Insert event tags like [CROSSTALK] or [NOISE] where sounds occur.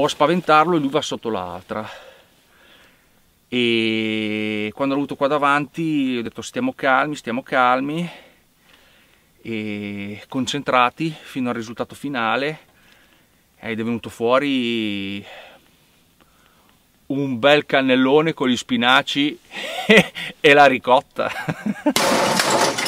o a spaventarlo e lui va sotto l'altra e quando l'ho avuto qua davanti ho detto stiamo calmi, stiamo calmi e concentrati fino al risultato finale ed è venuto fuori un bel cannellone con gli spinaci [LAUGHS] e la ricotta [LAUGHS]